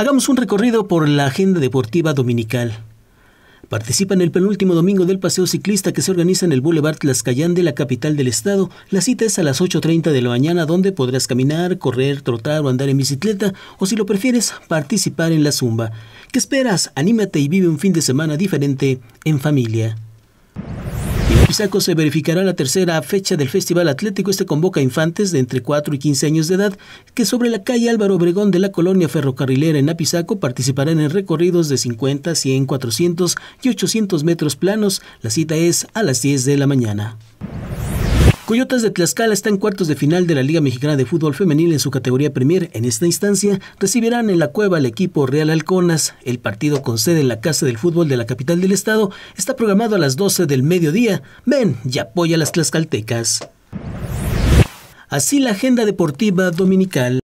Hagamos un recorrido por la agenda deportiva dominical. Participa en el penúltimo domingo del paseo ciclista que se organiza en el Boulevard Tlaxcayán de la capital del estado. La cita es a las 8.30 de la mañana donde podrás caminar, correr, trotar o andar en bicicleta o si lo prefieres participar en la zumba. ¿Qué esperas? Anímate y vive un fin de semana diferente en familia. En se verificará la tercera fecha del Festival Atlético. Este convoca infantes de entre 4 y 15 años de edad que sobre la calle Álvaro Obregón de la colonia ferrocarrilera en Apizaco participarán en recorridos de 50, 100, 400 y 800 metros planos. La cita es a las 10 de la mañana. Coyotas de Tlaxcala está en cuartos de final de la Liga Mexicana de Fútbol Femenil en su categoría Premier. En esta instancia recibirán en la cueva al equipo Real Alconas. El partido con sede en la Casa del Fútbol de la capital del estado está programado a las 12 del mediodía. Ven y apoya a las tlaxcaltecas. Así la agenda deportiva dominical.